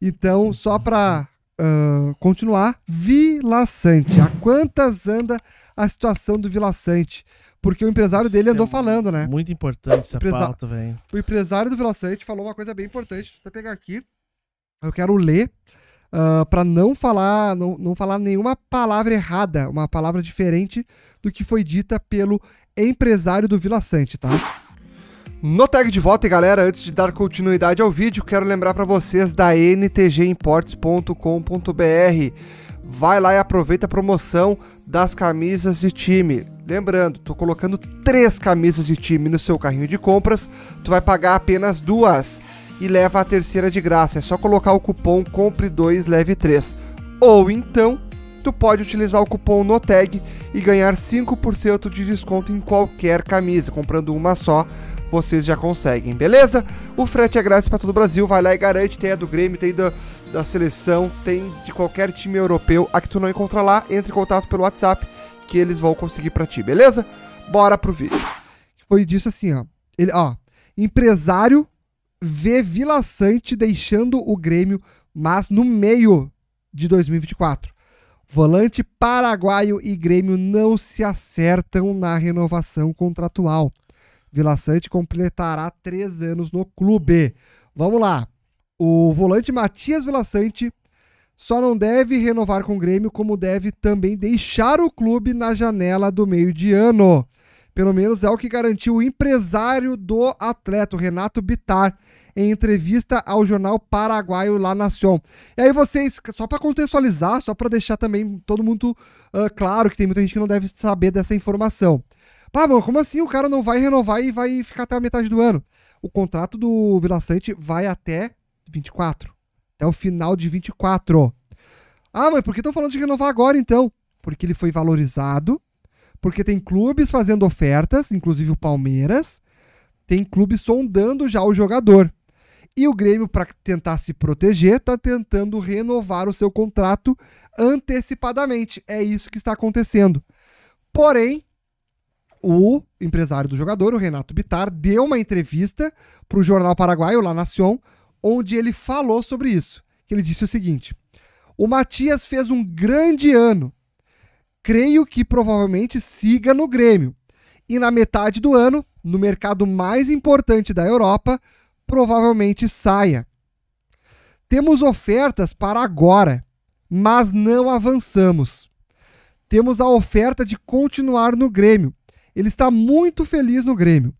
Então, só para uh, continuar, Vila Sante. A quantas anda a situação do Vila Sante? Porque o empresário dele Isso é andou é falando, né? Muito importante essa Empresa... pauta, velho. O empresário do Vila Sante falou uma coisa bem importante. Deixa eu pegar aqui. Eu quero ler uh, para não falar, não, não falar nenhuma palavra errada, uma palavra diferente do que foi dita pelo empresário do Vila Sante, tá? No tag de volta, e galera, antes de dar continuidade ao vídeo, quero lembrar para vocês da ntgimports.com.br. Vai lá e aproveita a promoção das camisas de time. Lembrando, tô colocando três camisas de time no seu carrinho de compras, tu vai pagar apenas duas e leva a terceira de graça. É só colocar o cupom compre 2 leve 3. Ou então, tu pode utilizar o cupom NOTAG e ganhar 5% de desconto em qualquer camisa, comprando uma só vocês já conseguem, beleza? O frete é grátis para todo o Brasil, vai lá e garante, tem a do Grêmio, tem da, da seleção, tem de qualquer time europeu, a que tu não encontra lá, entre em contato pelo WhatsApp que eles vão conseguir para ti, beleza? Bora pro vídeo. Foi disso assim, ó. Ele, ó, empresário vê Vila Sante deixando o Grêmio, mas no meio de 2024. Volante paraguaio e Grêmio não se acertam na renovação contratual. Vila Sante completará três anos no clube. Vamos lá. O volante Matias Vila Sante só não deve renovar com o Grêmio, como deve também deixar o clube na janela do meio de ano. Pelo menos é o que garantiu o empresário do atleta, Renato Bitar, em entrevista ao jornal paraguaio La Nación. E aí vocês, só para contextualizar, só para deixar também todo mundo uh, claro que tem muita gente que não deve saber dessa informação. Pá, mano, como assim o cara não vai renovar e vai ficar até a metade do ano? O contrato do Vila Sante vai até 24. Até o final de 24. Ah, mas por que estão falando de renovar agora então? Porque ele foi valorizado, porque tem clubes fazendo ofertas, inclusive o Palmeiras, tem clubes sondando já o jogador. E o Grêmio, para tentar se proteger, está tentando renovar o seu contrato antecipadamente. É isso que está acontecendo. Porém, o empresário do jogador, o Renato Bitar, deu uma entrevista para o jornal paraguaio La Nación, onde ele falou sobre isso. Que ele disse o seguinte: O Matias fez um grande ano. Creio que provavelmente siga no Grêmio. E na metade do ano, no mercado mais importante da Europa, provavelmente saia. Temos ofertas para agora, mas não avançamos. Temos a oferta de continuar no Grêmio, ele está muito feliz no Grêmio.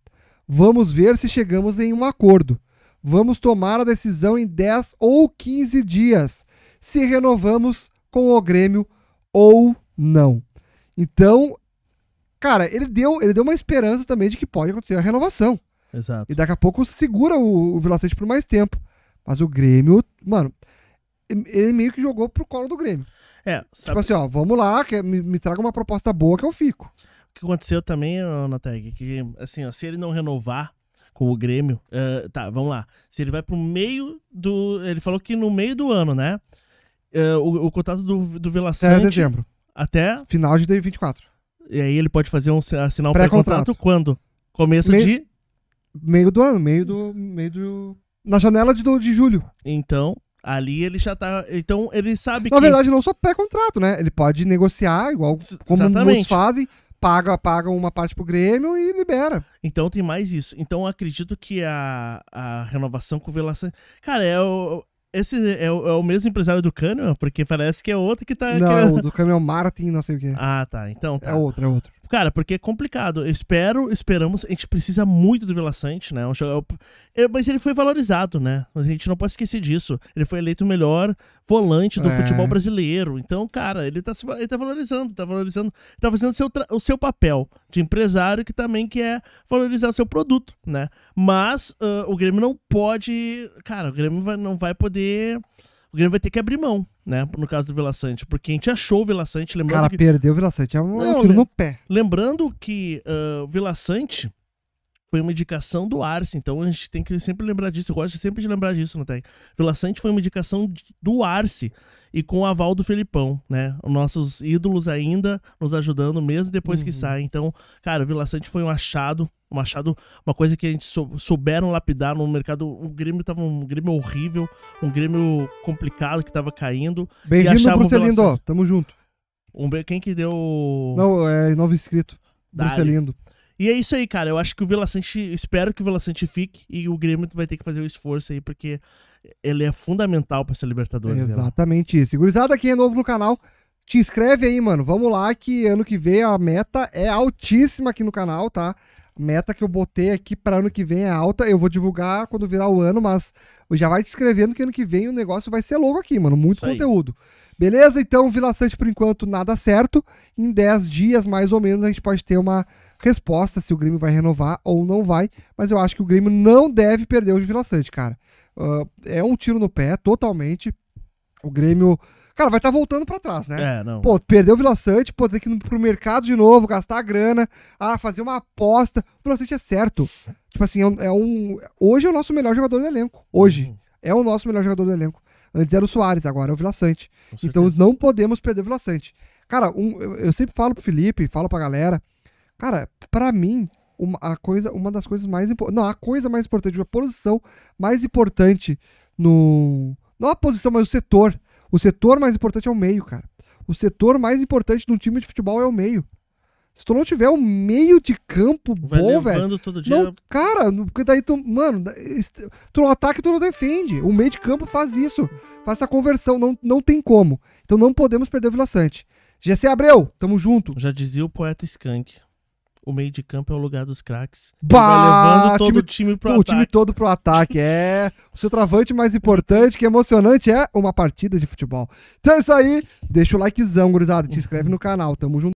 Vamos ver se chegamos em um acordo. Vamos tomar a decisão em 10 ou 15 dias se renovamos com o Grêmio ou não. Então, cara, ele deu, ele deu uma esperança também de que pode acontecer a renovação. Exato. E daqui a pouco segura o, o Vilacete por mais tempo. Mas o Grêmio, mano, ele meio que jogou pro colo do Grêmio. É, tipo sabe... Tipo assim, ó, vamos lá, que me, me traga uma proposta boa que eu fico que aconteceu também, Nateg, que assim, ó, se ele não renovar com o Grêmio, uh, tá, vamos lá. Se ele vai pro meio do. Ele falou que no meio do ano, né? Uh, o, o, contrato do, do Vila Até dezembro. Até. Final de 2024. E aí ele pode fazer um assinar um pré-contrato pré quando? Começo de. Meio do ano, meio do. Meio do. Na janela de, de julho. Então, Ali ele já tá. Então ele sabe Na que. Na verdade, não só pré-contrato, né? Ele pode negociar, igual como muitos fazem paga, paga uma parte pro Grêmio e libera. Então tem mais isso. Então acredito que a, a renovação com o Velaçante. Cara, é o. Esse é o, é o mesmo empresário do Cânion? Porque parece que é outro que tá. Não, é que... Né? o do Cânion é o Martin, não sei o quê. Ah, tá. Então é tá. É outro, é outro. Cara, porque é complicado. Eu espero, esperamos. A gente precisa muito do Vila Sante, né? Um eu, mas ele foi valorizado, né? Mas a gente não pode esquecer disso. Ele foi eleito o melhor volante do é. futebol brasileiro. Então, cara, ele tá, ele tá valorizando, tá valorizando. Tá fazendo seu, o seu papel de empresário que também quer valorizar o seu produto, né? Mas uh, o Grêmio não pode. Cara, o Grêmio vai, não vai poder o Grêmio vai ter que abrir mão, né? No caso do Vila Sante, porque a gente achou o Vila Sante, lembrando. Cara, que... perdeu o Vila Sante, é um Não, tiro né, no pé. Lembrando que uh, o Vila Sante foi uma indicação do Arce, então a gente tem que sempre lembrar disso. Eu gosto sempre de lembrar disso, não tem? Vila Sante foi uma indicação do Arce e com o aval do Felipão, né? Nossos ídolos ainda nos ajudando, mesmo depois uhum. que saem. Então, cara, Vila Sante foi um achado, um achado, uma coisa que a gente souberam lapidar no mercado. O Grêmio tava um Grêmio horrível, um Grêmio complicado que tava caindo. Bem-vindo, ó. tamo junto. Um, quem que deu. Não, é novo inscrito. Dali. E é isso aí, cara. Eu acho que o Vila Sante, espero que o Vila Sante fique e o Grêmio vai ter que fazer o um esforço aí, porque ele é fundamental para essa Libertadores. É exatamente isso. Segurizada, quem é novo no canal, te inscreve aí, mano. Vamos lá, que ano que vem a meta é altíssima aqui no canal, tá? Meta que eu botei aqui para ano que vem é alta. Eu vou divulgar quando virar o ano, mas já vai te escrevendo que ano que vem o negócio vai ser louco aqui, mano. Muito isso conteúdo. Aí. Beleza? Então, Vila Sante, por enquanto, nada certo. Em 10 dias, mais ou menos, a gente pode ter uma resposta se o Grêmio vai renovar ou não vai, mas eu acho que o Grêmio não deve perder o Vila Sante, cara. Uh, é um tiro no pé, totalmente. O Grêmio. Cara, vai estar tá voltando para trás, né? É, não. Pô, perdeu o Vila Sante, pô, ter que ir pro mercado de novo, gastar a grana, ah, fazer uma aposta. O Vila Sante é certo. Tipo assim, é um, é um, Hoje é o nosso melhor jogador do elenco. Hoje. Uhum. É o nosso melhor jogador do elenco. Antes era o Soares, agora é o Vila Sante. Então não podemos perder o Vila Sante. Cara, um, eu, eu sempre falo pro Felipe, falo pra galera Cara, para mim, uma, a coisa, uma das coisas mais importantes. Não, a coisa mais importante, a posição mais importante no. Não a posição, mas o setor. O setor mais importante é o meio, cara. O setor mais importante de um time de futebol é o meio. Se tu não tiver um meio de campo Vai bom, velho. Todo dia. Não, cara, porque daí tu. Mano, tu não ataca e tu não defende. O meio de campo faz isso. Faz essa conversão. Não, não tem como. Então não podemos perder o Vila Sante. GC Abreu, tamo junto. Já dizia o poeta Skank o meio de campo é o lugar dos craques. levando todo time, o time pro o ataque. O time todo pro ataque. É o seu travante mais importante, que é emocionante é uma partida de futebol. Então é isso aí. Deixa o likezão, gurizada. Te inscreve no canal. Tamo junto.